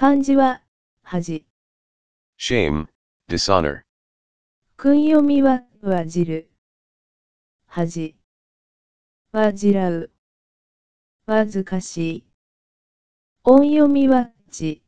漢字は、恥。shame, dishonor. 訓読みは、わじる。恥。わじらう。わずかしい。音読みは、ち。